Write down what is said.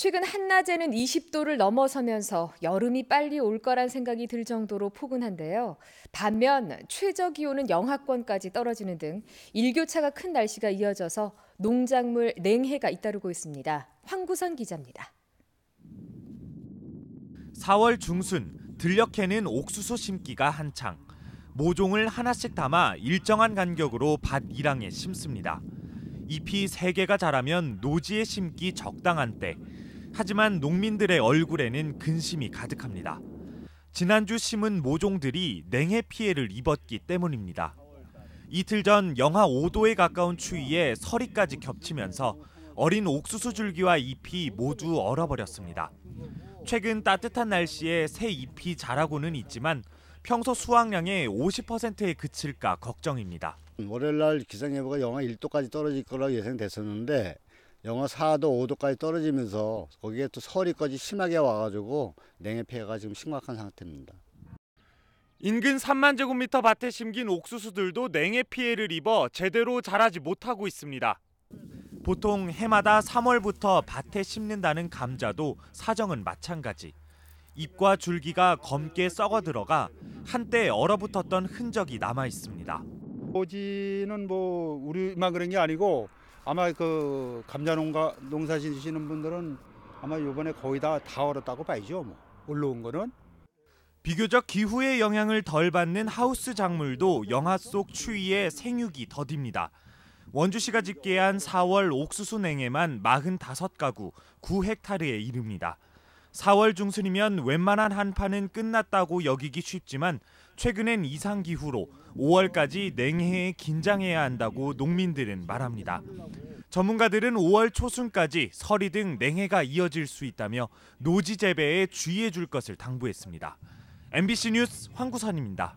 최근 한낮에는 20도를 넘어서면서 여름이 빨리 올 거란 생각이 들 정도로 포근한데요. 반면 최저 기온은 영하권까지 떨어지는 등 일교차가 큰 날씨가 이어져서 농작물 냉해가 잇따르고 있습니다. 황구선 기자입니다. 4월 중순 들녘에는 옥수수 심기가 한창. 모종을 하나씩 담아 일정한 간격으로 밭 이랑에 심습니다. 잎이 3개가 자라면 노지에 심기 적당한 때 하지만 농민들의 얼굴에는 근심이 가득합니다. 지난주 심은 모종들이 냉해 피해를 입었기 때문입니다. 이틀 전 영하 5도에 가까운 추위에 서리까지 겹치면서 어린 옥수수 줄기와 잎이 모두 얼어버렸습니다. 최근 따뜻한 날씨에 새 잎이 자라고는 있지만 평소 수확량의 50%에 그칠까 걱정입니다. 월요일 날 기상예보가 영하 1도까지 떨어질 거라고 예상됐었는데 영하 4도, 5도까지 떨어지면서 거기에 또 서리까지 심하게 와가지고 냉해 피해가 지금 심각한 상태입니다. 인근 3만 제곱미터 밭에 심긴 옥수수들도 냉해 피해를 입어 제대로 자라지 못하고 있습니다. 보통 해마다 3월부터 밭에 심는다는 감자도 사정은 마찬가지. 잎과 줄기가 검게 썩어 들어가 한때 얼어붙었던 흔적이 남아 있습니다. 오지는 뭐 우리만 그런 게 아니고 아마 그 감자 농가 농사 지시는 분들은 아마 요번에 거의 다 다 얼었다고 봐야죠. 뭐. 올라온 거는 비교적 기후의 영향을 덜 받는 하우스 작물도 영하 속 추위에 생육이 더딥니다. 원주시가 집계한 4월 옥수수 냉해만 45가구 9헥타르에 이릅니다. 4월 중순이면 웬만한 한파는 끝났다고 여기기 쉽지만 최근엔 이상 기후로 5월까지 냉해에 긴장해야 한다고 농민들은 말합니다. 전문가들은 5월 초순까지 서리 등 냉해가 이어질 수 있다며 노지 재배에 주의해 줄 것을 당부했습니다. MBC 뉴스 황구선입니다.